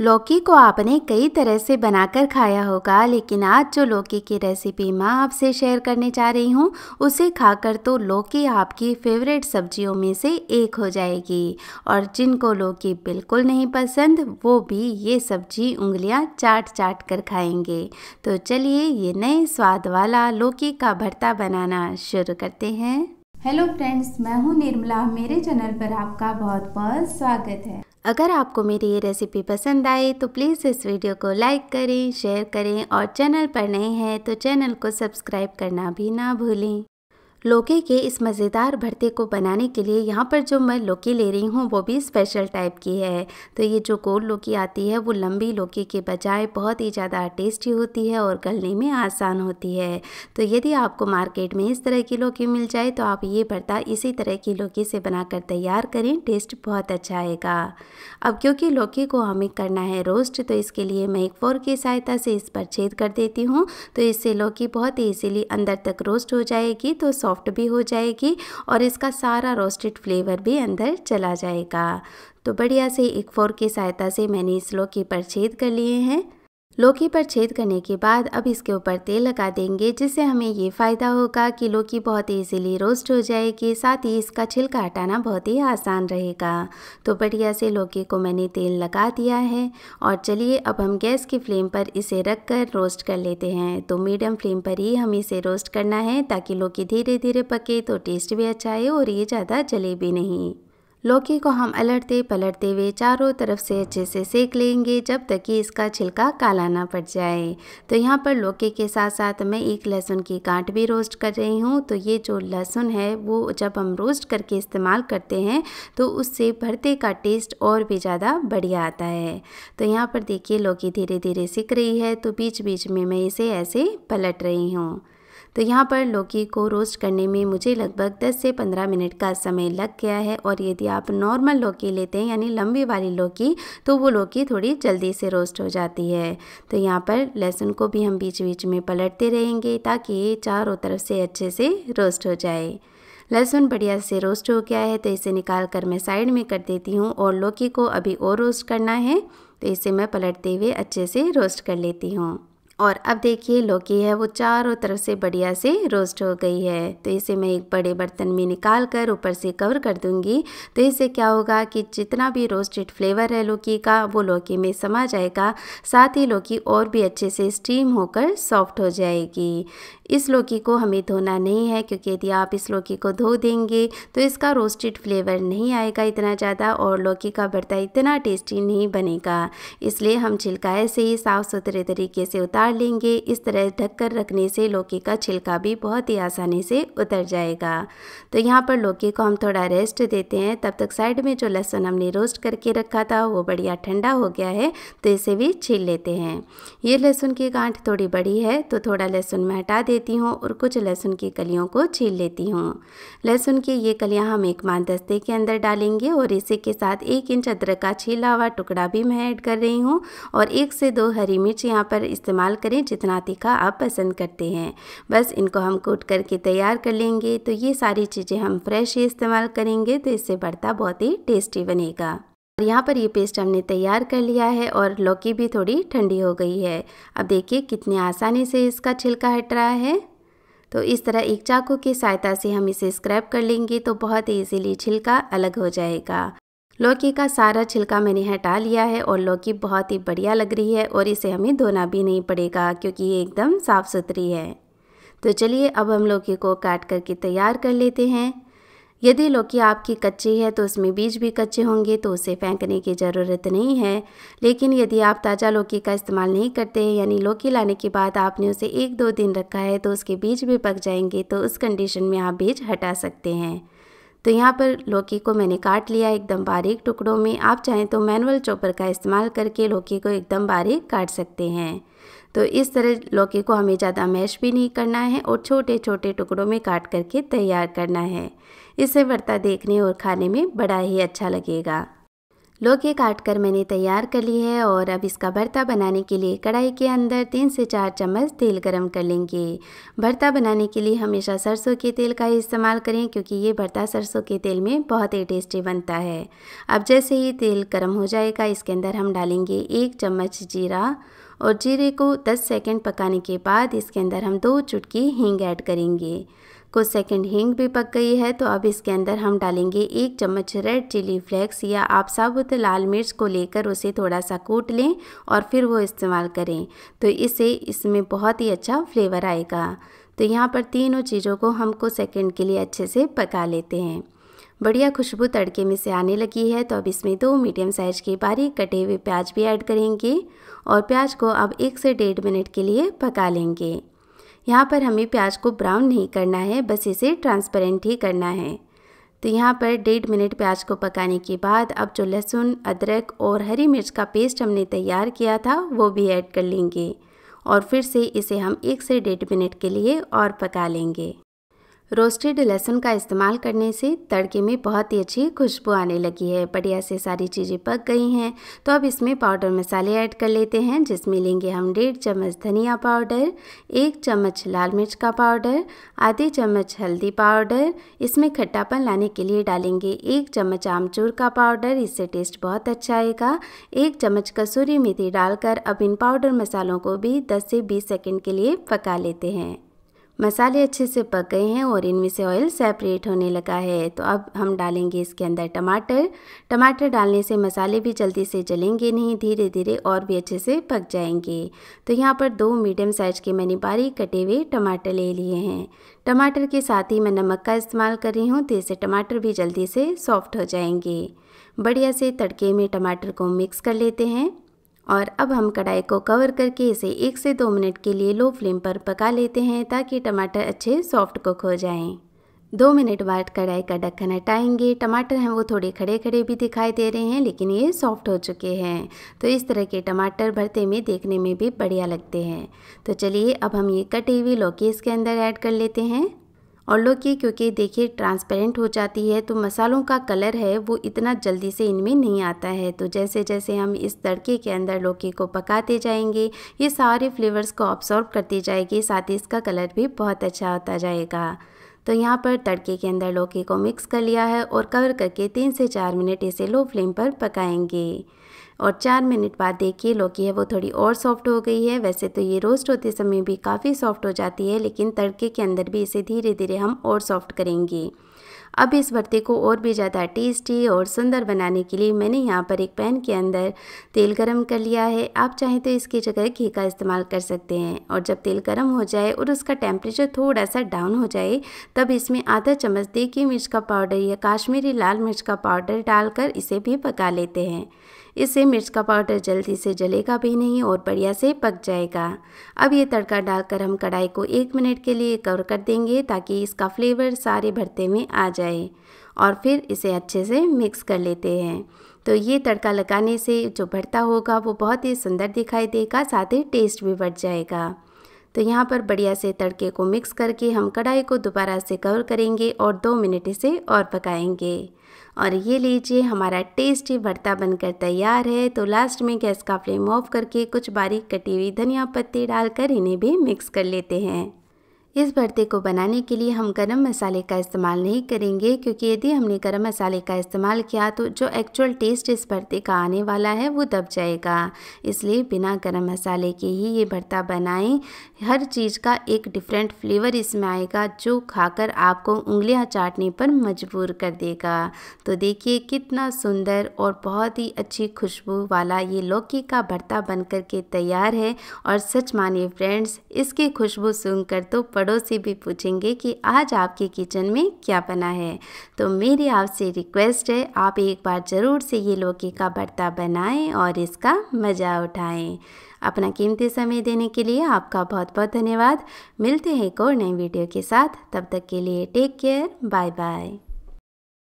लौकी को आपने कई तरह से बनाकर खाया होगा लेकिन आज जो लौकी की रेसिपी मैं आपसे शेयर करने जा रही हूँ उसे खाकर तो लौकी आपकी फेवरेट सब्जियों में से एक हो जाएगी और जिनको लौकी बिल्कुल नहीं पसंद वो भी ये सब्जी उंगलियाँ चाट चाट कर खाएंगे तो चलिए ये नए स्वाद वाला लौकी का भरता बनाना शुरू करते हैं हेलो फ्रेंड्स मैं हूँ निर्मला मेरे चैनल पर आपका बहुत बहुत स्वागत है अगर आपको मेरी ये रेसिपी पसंद आए तो प्लीज़ इस वीडियो को लाइक करें शेयर करें और चैनल पर नए हैं तो चैनल को सब्सक्राइब करना भी ना भूलें लोके के इस मज़ेदार भरते को बनाने के लिए यहाँ पर जो मैं लोकी ले रही हूँ वो भी स्पेशल टाइप की है तो ये जो गोल लौकी आती है वो लंबी लोकी के बजाय बहुत ही ज़्यादा टेस्टी होती है और गलने में आसान होती है तो यदि आपको मार्केट में इस तरह की लौकी मिल जाए तो आप ये भरता इसी तरह की लोकी से बनाकर तैयार करें टेस्ट बहुत अच्छा आएगा अब क्योंकि लोकी को हमें करना है रोस्ट तो इसके लिए मैं एक फोर की सहायता से इस पर छेद कर देती हूँ तो इससे लौकी बहुत ही इजीली अंदर तक रोस्ट हो जाएगी तो सॉफ्ट सॉफ्ट भी हो जाएगी और इसका सारा रोस्टेड फ्लेवर भी अंदर चला जाएगा तो बढ़िया से एक फोर की सहायता से मैंने इस लो के परछेद कर लिए हैं लौकी पर छेद करने के बाद अब इसके ऊपर तेल लगा देंगे जिससे हमें ये फ़ायदा होगा कि लौकी बहुत ईजिली रोस्ट हो जाएगी साथ ही इसका छिलका हटाना बहुत ही आसान रहेगा तो बढ़िया से लौकी को मैंने तेल लगा दिया है और चलिए अब हम गैस की फ्लेम पर इसे रख कर रोस्ट कर लेते हैं तो मीडियम फ्लेम पर ही हम इसे रोस्ट करना है ताकि लौकी धीरे धीरे पके तो टेस्ट भी अच्छा आए और ये ज़्यादा जले भी नहीं लौकी को हम अलटते पलटते हुए चारों तरफ से अच्छे से सेक लेंगे जब तक कि इसका छिलका काला ना पड़ जाए तो यहाँ पर लौकी के साथ साथ मैं एक लहसुन की गांठ भी रोस्ट कर रही हूँ तो ये जो लहसुन है वो जब हम रोस्ट करके इस्तेमाल करते हैं तो उससे भरते का टेस्ट और भी ज़्यादा बढ़िया आता है तो यहाँ पर देखिए लौकी धीरे धीरे सिक रही है तो बीच बीच में मैं इसे ऐसे पलट रही हूँ तो यहाँ पर लौकी को रोस्ट करने में मुझे लगभग 10 से 15 मिनट का समय लग गया है और यदि आप नॉर्मल लौकी लेते हैं यानी लंबी वाली लौकी तो वो लौकी थोड़ी जल्दी से रोस्ट हो जाती है तो यहाँ पर लहसुन को भी हम बीच बीच में पलटते रहेंगे ताकि ये चारों तरफ से अच्छे से रोस्ट हो जाए लहसुन बढ़िया से रोस्ट हो गया है तो इसे निकाल कर मैं साइड में कर देती हूँ और लौकी को अभी और रोस्ट करना है तो इसे मैं पलटते हुए अच्छे से रोस्ट कर लेती हूँ और अब देखिए लौकी है वो चारों तरफ से बढ़िया से रोस्ट हो गई है तो इसे मैं एक बड़े बर्तन में निकाल कर ऊपर से कवर कर दूंगी तो इससे क्या होगा कि जितना भी रोस्टेड फ्लेवर है लौकी का वो लौकी में समा जाएगा साथ ही लौकी और भी अच्छे से स्टीम होकर सॉफ्ट हो जाएगी इस लौकी को हमें धोना नहीं है क्योंकि यदि आप इस लौकी को धो देंगे तो इसका रोस्टेड फ्लेवर नहीं आएगा इतना ज़्यादा और लौकी का भरता इतना टेस्टी नहीं बनेगा इसलिए हम छिलका ऐसे ही साफ़ सुथरे तरीके से उतार उतार लेंगे इस तरह ढककर रखने से लौकी का छिलका भी बहुत ही आसानी से उतर जाएगा तो यहाँ पर लौकी को हम थोड़ा रेस्ट देते हैं तब तक साइड में जो लहसुन हमने रोस्ट करके रखा था वो बढ़िया ठंडा हो गया है तो इसे भी छील लेते हैं ये लहसुन की गांठ थोड़ी बड़ी है तो थोड़ा लहसुन मैं हटा देती हूँ और कुछ लहसुन की कलियों को छील लेती हूँ लहसुन की ये कलियाँ हम एक मानदस्ते के अंदर डालेंगे और इसी के साथ एक इंच अदरक का छीला हुआ टुकड़ा भी मैं ऐड कर रही हूँ और एक से दो हरी मिर्च यहाँ पर इस्तेमाल इस्तेमाल करें जितना तीखा आप पसंद करते हैं बस इनको हम कूट करके तैयार कर लेंगे तो ये सारी चीज़ें हम फ्रेश ही इस्तेमाल करेंगे तो इससे बढ़ता बहुत ही टेस्टी बनेगा और यहाँ पर ये पेस्ट हमने तैयार कर लिया है और लौकी भी थोड़ी ठंडी हो गई है अब देखिए कितने आसानी से इसका छिलका हट रहा है तो इस तरह एक चाकू की सहायता से हम इसे स्क्रैप कर लेंगे तो बहुत ईजीली इजीली छिलका अलग हो जाएगा लौकी का सारा छिलका मैंने हटा लिया है और लौकी बहुत ही बढ़िया लग रही है और इसे हमें धोना भी नहीं पड़ेगा क्योंकि ये एकदम साफ़ सुथरी है तो चलिए अब हम लौकी को काट करके तैयार कर लेते हैं यदि लौकी आपकी कच्ची है तो उसमें बीज भी कच्चे होंगे तो उसे फेंकने की ज़रूरत नहीं है लेकिन यदि आप ताज़ा लौकी का इस्तेमाल नहीं करते हैं यानी लौकी लाने के बाद आपने उसे एक दो दिन रखा है तो उसके बीज भी पक जाएंगे तो उस कंडीशन में आप बीज हटा सकते हैं तो यहाँ पर लौकी को मैंने काट लिया एकदम बारीक टुकड़ों में आप चाहें तो मैनुअल चॉपर का इस्तेमाल करके लौकी को एकदम बारीक काट सकते हैं तो इस तरह लौकी को हमें ज़्यादा मैश भी नहीं करना है और छोटे छोटे टुकड़ों में काट करके तैयार करना है इससे भरता देखने और खाने में बड़ा ही अच्छा लगेगा लोग ये काट कर मैंने तैयार कर ली है और अब इसका भरता बनाने के लिए कढ़ाई के अंदर तीन से चार चम्मच तेल गरम कर लेंगे भरता बनाने के लिए हमेशा सरसों के तेल का ही इस्तेमाल करें क्योंकि ये भरता सरसों के तेल में बहुत ही टेस्टी बनता है अब जैसे ही तेल गर्म हो जाएगा इसके अंदर हम डालेंगे एक चम्मच जीरा और जीरे को दस सेकेंड पकाने के बाद इसके अंदर हम दो चुटकी हींग ऐड करेंगे कुछ सेकंड हींग भी पक गई है तो अब इसके अंदर हम डालेंगे एक चम्मच रेड चिली फ्लेक्स या आप साबुत लाल मिर्च को लेकर उसे थोड़ा सा कूट लें और फिर वो इस्तेमाल करें तो इसे इसमें बहुत ही अच्छा फ्लेवर आएगा तो यहाँ पर तीनों चीज़ों को हम कुछ सेकेंड के लिए अच्छे से पका लेते हैं बढ़िया खुशबू तड़के में से आने लगी है तो अब इसमें दो मीडियम साइज के बारीक कटे हुए प्याज भी ऐड करेंगे और प्याज को अब एक से डेढ़ मिनट के लिए पका लेंगे यहाँ पर हमें प्याज को ब्राउन नहीं करना है बस इसे ट्रांसपेरेंट ही करना है तो यहाँ पर डेढ़ मिनट प्याज को पकाने के बाद अब जो लहसुन अदरक और हरी मिर्च का पेस्ट हमने तैयार किया था वो भी ऐड कर लेंगे और फिर से इसे हम एक से डेढ़ मिनट के लिए और पका लेंगे रोस्टेड लहसुन का इस्तेमाल करने से तड़के में बहुत ही अच्छी खुशबू आने लगी है बढ़िया से सारी चीज़ें पक गई हैं तो अब इसमें पाउडर मसाले ऐड कर लेते हैं जिसमें लेंगे हम डेढ़ चम्मच धनिया पाउडर एक चम्मच लाल मिर्च का पाउडर आधे चम्मच हल्दी पाउडर इसमें खट्टापन लाने के लिए डालेंगे एक चम्मच आमचूर का पाउडर इससे टेस्ट बहुत अच्छा आएगा एक चम्मच कसूरी मेथी डालकर अब इन पाउडर मसालों को भी दस से बीस सेकेंड के लिए पका लेते हैं मसाले अच्छे से पक गए हैं और इनमें से ऑयल सेपरेट होने लगा है तो अब हम डालेंगे इसके अंदर टमाटर टमाटर डालने से मसाले भी जल्दी से जलेंगे नहीं धीरे धीरे और भी अच्छे से पक जाएंगे तो यहाँ पर दो मीडियम साइज के मैंने बारीक कटे हुए टमाटर ले लिए हैं टमाटर के साथ ही मैं नमक का इस्तेमाल कर रही हूँ तो इससे टमाटर भी जल्दी से सॉफ्ट हो जाएंगे बढ़िया से तड़के में टमाटर को मिक्स कर लेते हैं और अब हम कढ़ाई को कवर करके इसे एक से दो मिनट के लिए लो फ्लेम पर पका लेते हैं ताकि टमाटर अच्छे सॉफ्ट कुक हो जाएं। दो मिनट बाद कढ़ाई का ढक्कन हटाएंगे टमाटर हैं वो थोड़े खड़े खड़े भी दिखाई दे रहे हैं लेकिन ये सॉफ्ट हो चुके हैं तो इस तरह के टमाटर भरते में देखने में भी बढ़िया लगते हैं तो चलिए अब हम ये कटे हुए लौकी इसके अंदर ऐड कर लेते हैं और लो की क्योंकि देखिए ट्रांसपेरेंट हो जाती है तो मसालों का कलर है वो इतना जल्दी से इनमें नहीं आता है तो जैसे जैसे हम इस तड़के के अंदर लौकी को पकाते जाएंगे ये सारे फ्लेवर्स को ऑब्जॉर्व करती जाएगी साथ ही इसका कलर भी बहुत अच्छा होता जाएगा तो यहाँ पर तड़के के अंदर लौकी को मिक्स कर लिया है और कवर करके तीन से चार मिनट इसे लो फ्लेम पर पकाएंगे और चार मिनट बाद देखिए लौकी है वो थोड़ी और सॉफ्ट हो गई है वैसे तो ये रोस्ट होते समय भी काफ़ी सॉफ्ट हो जाती है लेकिन तड़के के अंदर भी इसे धीरे धीरे हम और सॉफ्ट करेंगे अब इस भरते को और भी ज़्यादा टेस्टी और सुंदर बनाने के लिए मैंने यहाँ पर एक पैन के अंदर तेल गरम कर लिया है आप चाहें तो इसकी जगह घी का इस्तेमाल कर सकते हैं और जब तेल गरम हो जाए और उसका टेम्परेचर थोड़ा सा डाउन हो जाए तब इसमें आधा चम्मच देखी मिर्च का पाउडर या काश्मीरी लाल मिर्च का पाउडर डालकर इसे भी पका लेते हैं इससे मिर्च का पाउडर जल्दी से जलेगा भी नहीं और बढ़िया से पक जाएगा अब ये तड़का डालकर हम कढ़ाई को एक मिनट के लिए कवर कर देंगे ताकि इसका फ्लेवर सारे भरते में आ जाए और फिर इसे अच्छे से मिक्स कर लेते हैं तो ये तड़का लगाने से जो भरता होगा वो बहुत ही सुंदर दिखाई देगा साथ ही टेस्ट भी बढ़ जाएगा तो यहाँ पर बढ़िया से तड़के को मिक्स करके हम कढ़ाई को दोबारा से कवर करेंगे और दो मिनट इसे और पकाएंगे और ये लीजिए हमारा टेस्टी भरता बनकर तैयार है तो लास्ट में गैस का फ्लेम ऑफ करके कुछ बारीक कटी हुई धनिया पत्ती डालकर इन्हें भी मिक्स कर लेते हैं इस भरते को बनाने के लिए हम गरम मसाले का इस्तेमाल नहीं करेंगे क्योंकि यदि हमने गरम मसाले का इस्तेमाल किया तो जो एक्चुअल टेस्ट इस भरते का आने वाला है वो दब जाएगा इसलिए बिना गरम मसाले के ही ये भरता बनाएं हर चीज़ का एक डिफरेंट फ्लेवर इसमें आएगा जो खाकर आपको उंगलियां चाटने पर मजबूर कर देगा तो देखिए कितना सुंदर और बहुत ही अच्छी खुशबू वाला ये लौकी का भरता बन के तैयार है और सच मानिए फ्रेंड्स इसकी खुशबू सुनकर तो बड़ों से भी पूछेंगे कि आज आपके किचन में क्या बना है तो मेरी आपसे रिक्वेस्ट है आप एक बार ज़रूर से ये लौकी का भरता बनाएं और इसका मज़ा उठाएं अपना कीमती समय देने के लिए आपका बहुत बहुत धन्यवाद मिलते हैं एक और नई वीडियो के साथ तब तक के लिए टेक केयर बाय बाय